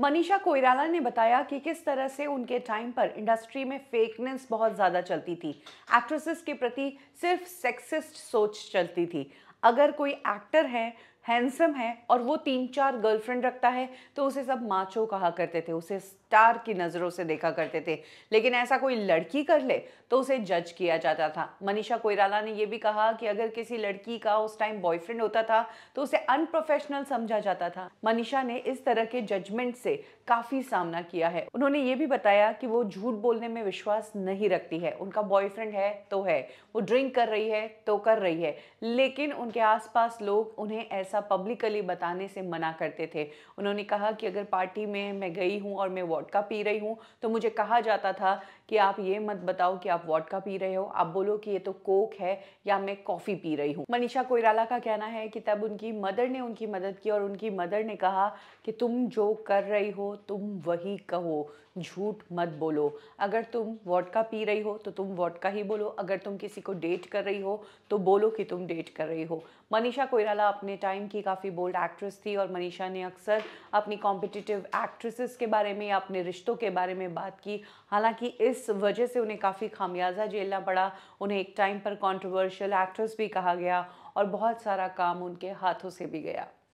मनीषा कोयराला ने बताया कि किस तरह से उनके टाइम पर इंडस्ट्री में फेकनेस बहुत ज़्यादा चलती थी एक्ट्रेसेस के प्रति सिर्फ सेक्सिस्ट सोच चलती थी अगर कोई एक्टर है हैंडसम है और वो तीन चार गर्लफ्रेंड रखता है तो उसे सब माचो कहा करते थे उसे स्टार की नज़रों से देखा करते थे लेकिन ऐसा कोई लड़की कर ले तो उसे जज किया जाता था मनीषा कोयराला ने यह भी कहा कि अगर किसी लड़की का उस टाइम बॉयफ्रेंड होता था तो उसे अनप्रोफेशनल समझा जाता था मनीषा ने इस तरह के जजमेंट से काफ़ी सामना किया है उन्होंने ये भी बताया कि वो झूठ बोलने में विश्वास नहीं रखती है उनका बॉयफ्रेंड है तो है वो ड्रिंक कर रही है तो कर रही है लेकिन उनके आसपास लोग उन्हें ऐसा ऐसा पब्लिकली बताने से मना करते थे उन्होंने कहा कि अगर पार्टी में मैं गई हूँ और मैं वॉडका पी रही हूँ तो मुझे कहा जाता था कि आप ये मत बताओ कि आप वॉडका पी रहे हो आप बोलो कि ये तो कोक है या मैं कॉफ़ी पी रही हूँ मनीषा कोयराला का कहना है कि तब उनकी मदर ने उनकी मदद की और उनकी मदर ने कहा कि तुम जो कर रही हो तुम वही कहो झूठ मत बोलो अगर तुम वॉडका पी रही हो तो तुम वॉडका ही बोलो अगर तुम किसी को डेट कर रही हो तो बोलो कि तुम डेट कर रही हो मनीषा कोयराला अपने टाइम टाइम की काफ़ी बोल्ड एक्ट्रेस थी और मनीषा ने अक्सर अपनी कॉम्पिटिटिव एक्ट्रेसेस के बारे में या अपने रिश्तों के बारे में बात की हालांकि इस वजह से उन्हें काफ़ी खामियाजा झेलना पड़ा उन्हें एक टाइम पर कॉन्ट्रोवर्शियल एक्ट्रेस भी कहा गया और बहुत सारा काम उनके हाथों से भी गया